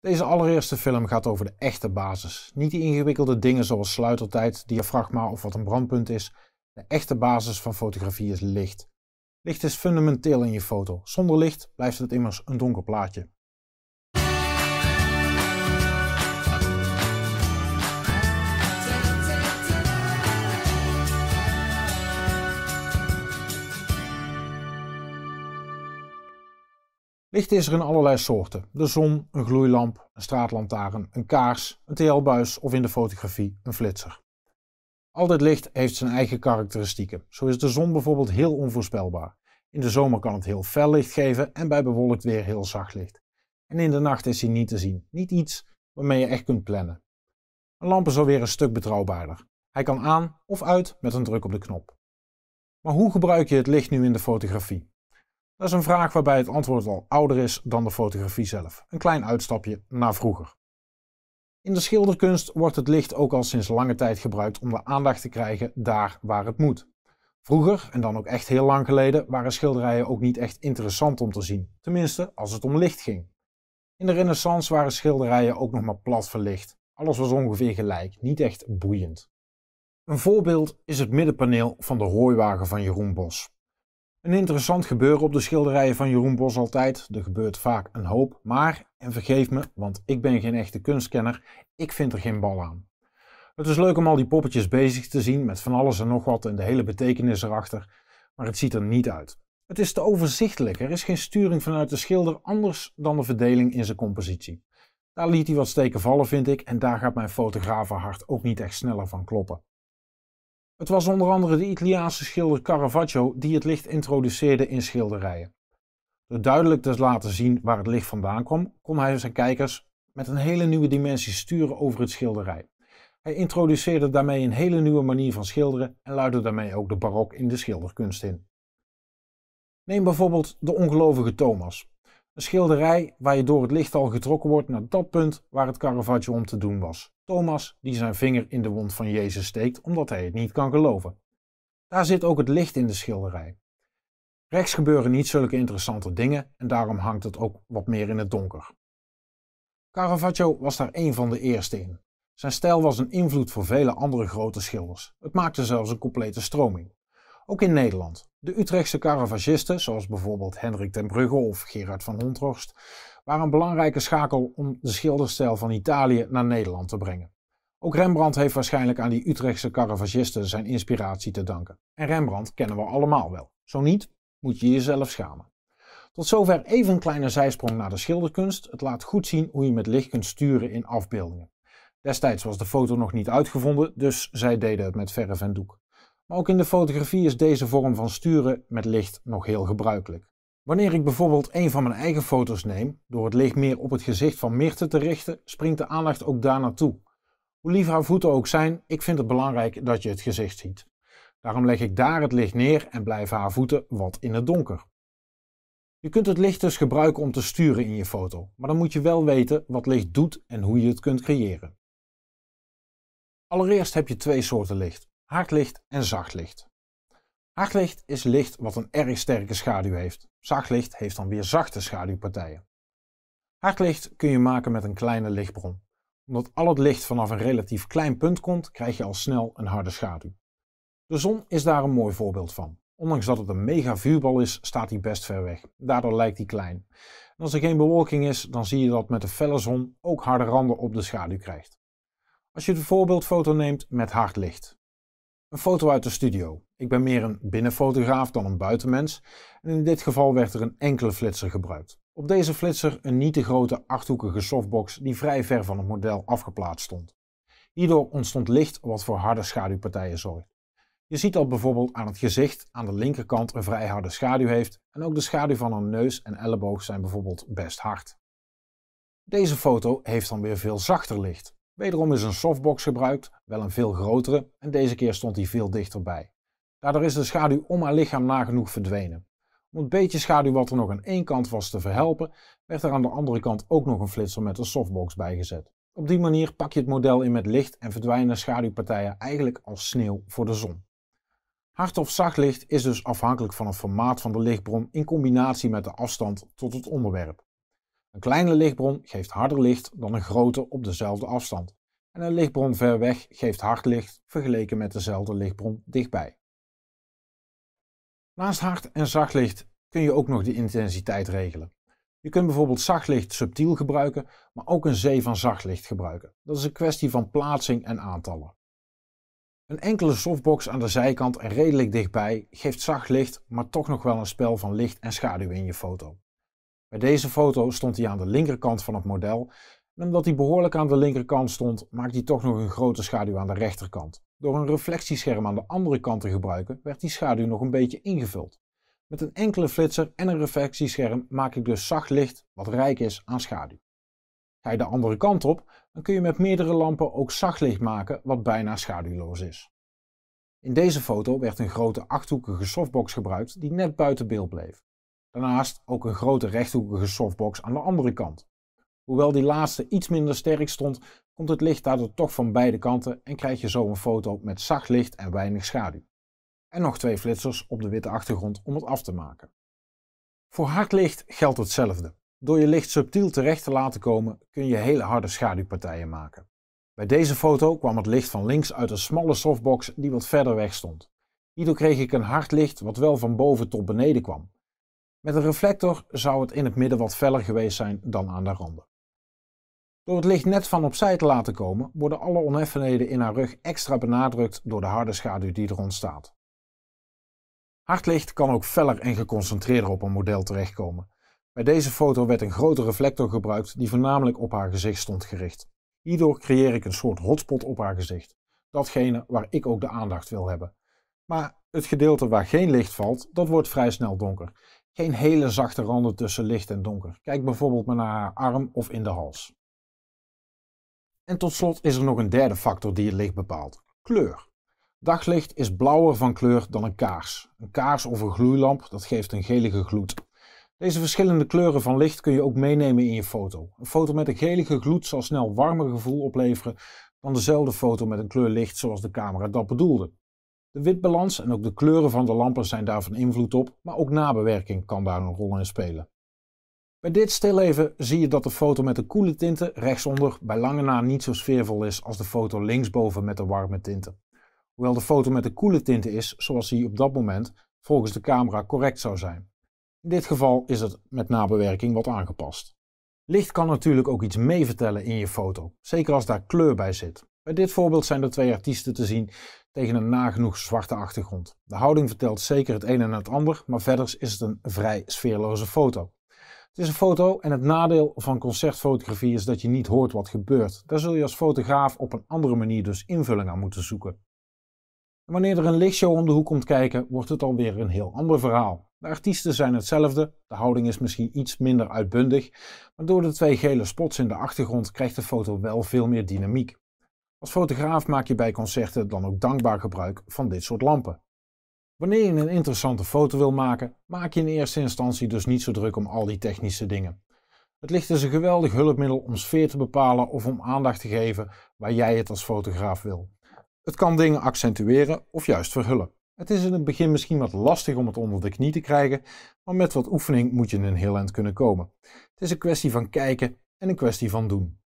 Deze allereerste film gaat over de echte basis. Niet die ingewikkelde dingen zoals sluitertijd, diafragma of wat een brandpunt is. De echte basis van fotografie is licht. Licht is fundamenteel in je foto. Zonder licht blijft het immers een donker plaatje. Licht is er in allerlei soorten. De zon, een gloeilamp, een straatlantaarn, een kaars, een TL-buis of in de fotografie een flitser. Al dit licht heeft zijn eigen karakteristieken. Zo is de zon bijvoorbeeld heel onvoorspelbaar. In de zomer kan het heel fel licht geven en bij bewolkt weer heel zacht licht. En in de nacht is hij niet te zien. Niet iets waarmee je echt kunt plannen. Een lamp is alweer een stuk betrouwbaarder. Hij kan aan of uit met een druk op de knop. Maar hoe gebruik je het licht nu in de fotografie? Dat is een vraag waarbij het antwoord al ouder is dan de fotografie zelf. Een klein uitstapje naar vroeger. In de schilderkunst wordt het licht ook al sinds lange tijd gebruikt om de aandacht te krijgen daar waar het moet. Vroeger, en dan ook echt heel lang geleden, waren schilderijen ook niet echt interessant om te zien, tenminste als het om licht ging. In de Renaissance waren schilderijen ook nog maar plat verlicht. Alles was ongeveer gelijk, niet echt boeiend. Een voorbeeld is het middenpaneel van de hooiwagen van Jeroen Bos. Een interessant gebeuren op de schilderijen van Jeroen Bos altijd. Er gebeurt vaak een hoop, maar, en vergeef me, want ik ben geen echte kunstkenner, ik vind er geen bal aan. Het is leuk om al die poppetjes bezig te zien met van alles en nog wat en de hele betekenis erachter, maar het ziet er niet uit. Het is te overzichtelijk, er is geen sturing vanuit de schilder anders dan de verdeling in zijn compositie. Daar liet hij wat steken vallen vind ik en daar gaat mijn fotografenhart ook niet echt sneller van kloppen. Het was onder andere de Italiaanse schilder Caravaggio die het licht introduceerde in schilderijen. Door duidelijk te laten zien waar het licht vandaan kwam, kon hij zijn kijkers met een hele nieuwe dimensie sturen over het schilderij. Hij introduceerde daarmee een hele nieuwe manier van schilderen en luidde daarmee ook de barok in de schilderkunst in. Neem bijvoorbeeld de ongelovige Thomas. Een schilderij waar je door het licht al getrokken wordt naar dat punt waar het Caravaggio om te doen was. Thomas die zijn vinger in de wond van Jezus steekt omdat hij het niet kan geloven. Daar zit ook het licht in de schilderij. Rechts gebeuren niet zulke interessante dingen en daarom hangt het ook wat meer in het donker. Caravaggio was daar een van de eerste in. Zijn stijl was een invloed voor vele andere grote schilders. Het maakte zelfs een complete stroming. Ook in Nederland. De Utrechtse Caravagisten, zoals bijvoorbeeld Hendrik ten Brugge of Gerard van Honthorst, waren een belangrijke schakel om de schilderstijl van Italië naar Nederland te brengen. Ook Rembrandt heeft waarschijnlijk aan die Utrechtse Caravagisten zijn inspiratie te danken. En Rembrandt kennen we allemaal wel. Zo niet, moet je jezelf schamen. Tot zover even een kleine zijsprong naar de schilderkunst. Het laat goed zien hoe je met licht kunt sturen in afbeeldingen. Destijds was de foto nog niet uitgevonden, dus zij deden het met verf en doek. Maar ook in de fotografie is deze vorm van sturen met licht nog heel gebruikelijk. Wanneer ik bijvoorbeeld een van mijn eigen foto's neem, door het licht meer op het gezicht van Mirte te richten, springt de aandacht ook daar naartoe. Hoe lief haar voeten ook zijn, ik vind het belangrijk dat je het gezicht ziet. Daarom leg ik daar het licht neer en blijven haar voeten wat in het donker. Je kunt het licht dus gebruiken om te sturen in je foto, maar dan moet je wel weten wat licht doet en hoe je het kunt creëren. Allereerst heb je twee soorten licht. Hard licht en zacht licht. Hard licht is licht wat een erg sterke schaduw heeft. Zacht licht heeft dan weer zachte schaduwpartijen. Hard licht kun je maken met een kleine lichtbron. Omdat al het licht vanaf een relatief klein punt komt, krijg je al snel een harde schaduw. De zon is daar een mooi voorbeeld van. Ondanks dat het een mega vuurbal is, staat hij best ver weg. Daardoor lijkt hij klein. En als er geen bewolking is, dan zie je dat met de felle zon ook harde randen op de schaduw krijgt. Als je de voorbeeldfoto neemt met hard licht, een foto uit de studio. Ik ben meer een binnenfotograaf dan een buitenmens en in dit geval werd er een enkele flitser gebruikt. Op deze flitser een niet te grote achthoekige softbox die vrij ver van het model afgeplaatst stond. Hierdoor ontstond licht wat voor harde schaduwpartijen zorgt. Je ziet dat bijvoorbeeld aan het gezicht aan de linkerkant een vrij harde schaduw heeft en ook de schaduw van haar neus en elleboog zijn bijvoorbeeld best hard. Deze foto heeft dan weer veel zachter licht. Wederom is een softbox gebruikt, wel een veel grotere, en deze keer stond hij veel dichterbij. Daardoor is de schaduw om haar lichaam nagenoeg verdwenen. Om het beetje schaduw wat er nog aan één kant was te verhelpen, werd er aan de andere kant ook nog een flitser met een softbox bijgezet. Op die manier pak je het model in met licht en verdwijnen de schaduwpartijen eigenlijk als sneeuw voor de zon. Hard of zacht licht is dus afhankelijk van het formaat van de lichtbron in combinatie met de afstand tot het onderwerp. Een kleine lichtbron geeft harder licht dan een grote op dezelfde afstand. En een lichtbron ver weg geeft hard licht vergeleken met dezelfde lichtbron dichtbij. Naast hard en zacht licht kun je ook nog de intensiteit regelen. Je kunt bijvoorbeeld zacht licht subtiel gebruiken, maar ook een zee van zacht licht gebruiken. Dat is een kwestie van plaatsing en aantallen. Een enkele softbox aan de zijkant en redelijk dichtbij geeft zacht licht, maar toch nog wel een spel van licht en schaduw in je foto. Bij deze foto stond hij aan de linkerkant van het model en omdat hij behoorlijk aan de linkerkant stond, maakte hij toch nog een grote schaduw aan de rechterkant. Door een reflectiescherm aan de andere kant te gebruiken, werd die schaduw nog een beetje ingevuld. Met een enkele flitser en een reflectiescherm maak ik dus zacht licht wat rijk is aan schaduw. Ga je de andere kant op, dan kun je met meerdere lampen ook zacht licht maken wat bijna schaduwloos is. In deze foto werd een grote achthoekige softbox gebruikt die net buiten beeld bleef. Daarnaast ook een grote rechthoekige softbox aan de andere kant. Hoewel die laatste iets minder sterk stond, komt het licht daardoor toch van beide kanten en krijg je zo een foto met zacht licht en weinig schaduw. En nog twee flitsers op de witte achtergrond om het af te maken. Voor hard licht geldt hetzelfde. Door je licht subtiel terecht te laten komen kun je hele harde schaduwpartijen maken. Bij deze foto kwam het licht van links uit een smalle softbox die wat verder weg stond. Hierdoor kreeg ik een hard licht wat wel van boven tot beneden kwam, met een reflector zou het in het midden wat feller geweest zijn dan aan de randen. Door het licht net van opzij te laten komen, worden alle oneffenheden in haar rug extra benadrukt door de harde schaduw die er ontstaat. Hardlicht kan ook feller en geconcentreerder op een model terechtkomen. Bij deze foto werd een grote reflector gebruikt die voornamelijk op haar gezicht stond gericht. Hierdoor creëer ik een soort hotspot op haar gezicht. Datgene waar ik ook de aandacht wil hebben. Maar het gedeelte waar geen licht valt, dat wordt vrij snel donker geen hele zachte randen tussen licht en donker. Kijk bijvoorbeeld maar naar haar arm of in de hals. En tot slot is er nog een derde factor die het licht bepaalt: kleur. Daglicht is blauwer van kleur dan een kaars. Een kaars of een gloeilamp, dat geeft een gelige gloed. Deze verschillende kleuren van licht kun je ook meenemen in je foto. Een foto met een gelige gloed zal snel warmer gevoel opleveren dan dezelfde foto met een kleur licht zoals de camera dat bedoelde. De witbalans en ook de kleuren van de lampen zijn daar van invloed op, maar ook nabewerking kan daar een rol in spelen. Bij dit stilleven zie je dat de foto met de koele tinten rechtsonder bij lange na niet zo sfeervol is als de foto linksboven met de warme tinten. Hoewel de foto met de koele tinten is zoals die op dat moment volgens de camera correct zou zijn. In dit geval is het met nabewerking wat aangepast. Licht kan natuurlijk ook iets meevertellen in je foto, zeker als daar kleur bij zit. Bij dit voorbeeld zijn er twee artiesten te zien tegen een nagenoeg zwarte achtergrond. De houding vertelt zeker het een en het ander, maar verder is het een vrij sfeerloze foto. Het is een foto en het nadeel van concertfotografie is dat je niet hoort wat gebeurt. Daar zul je als fotograaf op een andere manier dus invulling aan moeten zoeken. wanneer er een lichtshow om de hoek komt kijken, wordt het alweer een heel ander verhaal. De artiesten zijn hetzelfde, de houding is misschien iets minder uitbundig, maar door de twee gele spots in de achtergrond krijgt de foto wel veel meer dynamiek. Als fotograaf maak je bij concerten dan ook dankbaar gebruik van dit soort lampen. Wanneer je een interessante foto wil maken, maak je in eerste instantie dus niet zo druk om al die technische dingen. Het licht is dus een geweldig hulpmiddel om sfeer te bepalen of om aandacht te geven waar jij het als fotograaf wil. Het kan dingen accentueren of juist verhullen. Het is in het begin misschien wat lastig om het onder de knie te krijgen, maar met wat oefening moet je in een heel eind kunnen komen. Het is een kwestie van kijken en een kwestie van doen.